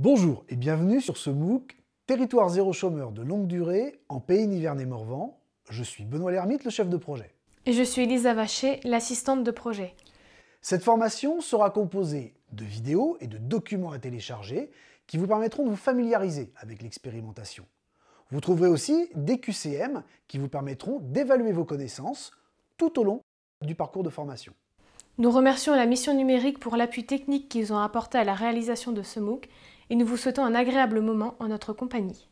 Bonjour et bienvenue sur ce MOOC Territoire zéro chômeur de longue durée en pays Nivernais-Morvan. Je suis Benoît Lermite, le chef de projet. Et je suis Elisa Vacher, l'assistante de projet. Cette formation sera composée de vidéos et de documents à télécharger qui vous permettront de vous familiariser avec l'expérimentation. Vous trouverez aussi des QCM qui vous permettront d'évaluer vos connaissances tout au long du parcours de formation. Nous remercions la mission numérique pour l'appui technique qu'ils ont apporté à la réalisation de ce MOOC et nous vous souhaitons un agréable moment en notre compagnie.